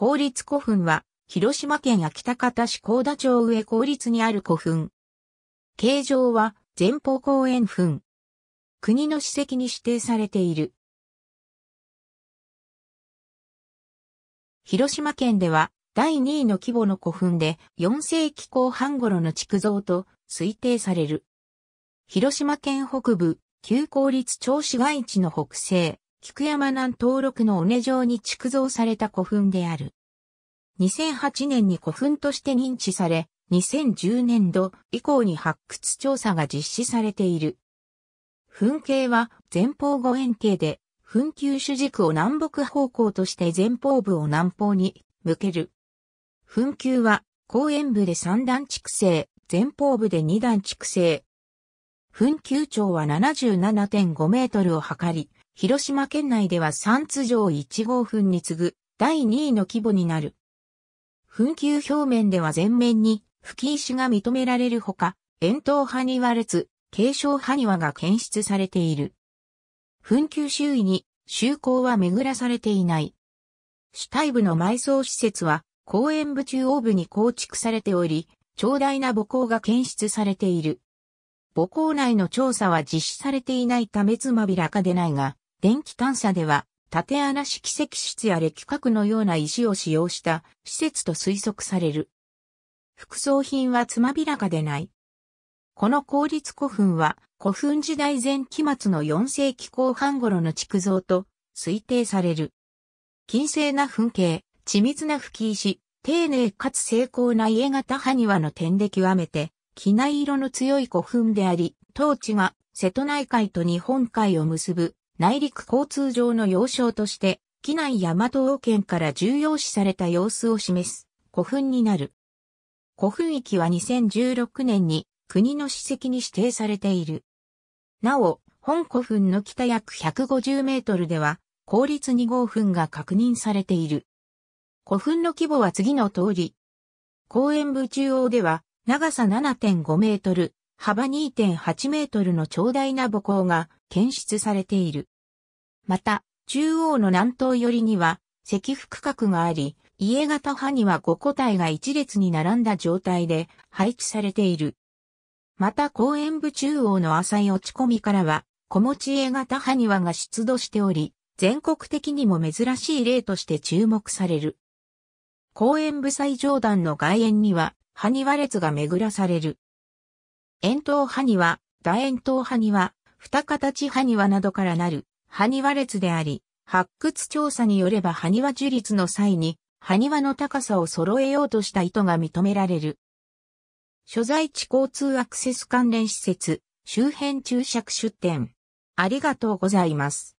公立古墳は、広島県秋田方市高田町上公立にある古墳。形状は、前方後円墳。国の史跡に指定されている。広島県では、第2位の規模の古墳で、4世紀後半頃の築造と推定される。広島県北部、旧公立町市街地の北西、菊山南登録の尾根上に築造された古墳である。2008年に古墳として認知され、2010年度以降に発掘調査が実施されている。墳形は前方後円形で、墳丘主軸を南北方向として前方部を南方に向ける。墳丘は後円部で3段築成、前方部で2段築成。墳丘長は77.5メートルを測り、広島県内では3通城1号墳に次ぐ第2位の規模になる。墳丘表面では全面に吹石が認められるほか、円筒埴輪列、継承に輪が検出されている。墳丘周囲に周行は巡らされていない。主体部の埋葬施設は公園部中央部に構築されており、長大な母校が検出されている。母校内の調査は実施されていないためつまびらかでないが、電気探査では、縦穴式石室や歴角のような石を使用した施設と推測される。副葬品はつまびらかでない。この公立古墳は古墳時代前期末の4世紀後半頃の築造と推定される。金星な墳形、緻密な吹き石、丁寧かつ精巧な家型埴輪の点で極めて、機内色の強い古墳であり、当地が瀬戸内海と日本海を結ぶ内陸交通上の要衝として、機内大和王権から重要視された様子を示す古墳になる。古墳域は2016年に国の史跡に指定されている。なお、本古墳の北約150メートルでは、公立2号墳が確認されている。古墳の規模は次の通り。公園部中央では、長さ7.5メートル、幅2.8メートルの長大な母校が検出されている。また、中央の南東寄りには、石複角があり、家型派には5個体が一列に並んだ状態で配置されている。また公園部中央の浅い落ち込みからは、小持ち家型派庭が出土しており、全国的にも珍しい例として注目される。公園部最上段の外縁には、ハ庭列が巡らされる。円筒埴輪、楕円筒埴輪、二形埴輪などからなる埴輪列であり、発掘調査によれば埴輪樹立の際に、埴輪の高さを揃えようとした意図が認められる。所在地交通アクセス関連施設、周辺注釈出店。ありがとうございます。